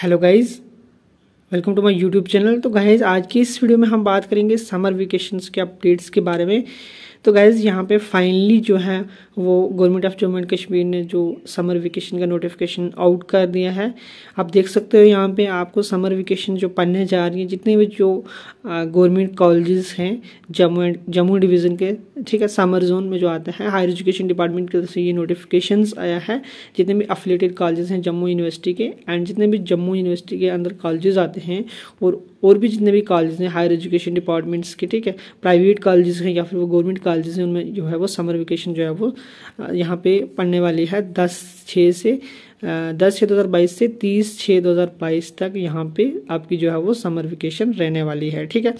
hello guys welcome to my YouTube channel तो guys आज की इस वीडियो में हम बात करेंगे समर वेकेशंस के अपडेट्स के बारे में तो गैज़ यहाँ पे फाइनली जो है वो government of Jammu and Kashmir ने जो समर वेकेशन का नोटिफिकेशन आउट कर दिया है आप देख सकते हो यहाँ पे आपको समर वेकेशन जो पढ़ने जा रही है जितने भी जो गवर्नमेंट कॉलेजेस हैं जम्मू एंड जम्मू डिवीज़न के ठीक है समर जोन में जो आता है हायर एजुकेशन डिपार्टमेंट की तरफ से ये नोटिफिकेशन आया है जितने भी अफिलेटेड कॉलेज हैं जम्मू यूनिवर्सिटी के एंड जितने भी जम्मू यूनिवर्सिटी के अंदर कॉलेज आते हैं और और भी जितने भी कॉलेज हैं हायर एजुकेशन डिपार्टमेंट्स के ठीक है प्राइवेट कॉलेजेस हैं या फिर वो गवर्नमेंट कॉलेज उनमें जो है वो समर वेकेशन जो है वो यहाँ पे पढ़ने वाली है दस छः से दस छः दो हज़ार बाईस से तीस छः दो हज़ार बाईस तक यहाँ पे आपकी जो है वो समर वेकेशन रहने वाली है ठीक है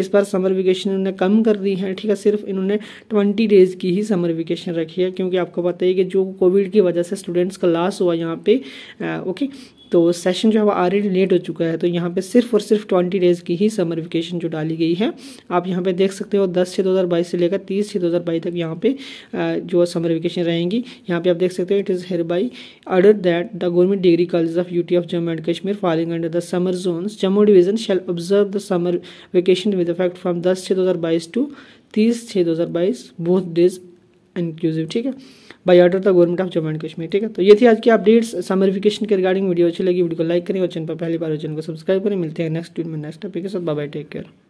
इस बार समर वेकेशन इन्होंने कम कर दी है ठीक है सिर्फ इन्होंने ट्वेंटी डेज की ही समर वेकेशन रखी है क्योंकि आपको पता है कि जो कोविड की वजह से स्टूडेंट्स का लॉस हुआ यहाँ पे ओके तो सेशन जो है वो ऑलरेडी लेट हो चुका है तो यहाँ पे सिर्फ और सिर्फ ट्वेंटी डेज़ की ही समर वेकेशन जो डाली गई है आप यहाँ पे देख सकते हो दस छः दो हज़ार बाईस से लेकर तीस छः दो हज़ार बाईस तक यहाँ पे जो समर वेकेशन रहेंगी यहाँ पे आप देख सकते हो it is here by order ordered that the government degree colleges of UT of Jammu and Kashmir falling under the summer zones, Jammu division shall observe the summer vacation with effect from 10 6 2022 to 30 6 2022 both days inclusive ठीक है by order the government of Jammu and Kashmir ठीक है तो ये थी आज की updates summer vacation के रिगार्डिंग वीडियो अच्छी लगी वीडियो को लाइक करें और चैनल पर पहली बार चैनल को सब्सक्राइब करें मिलते हैं नेक्स्ट वीडियो में नेक्स्ट टॉपिक के साथ बाय टेक केयर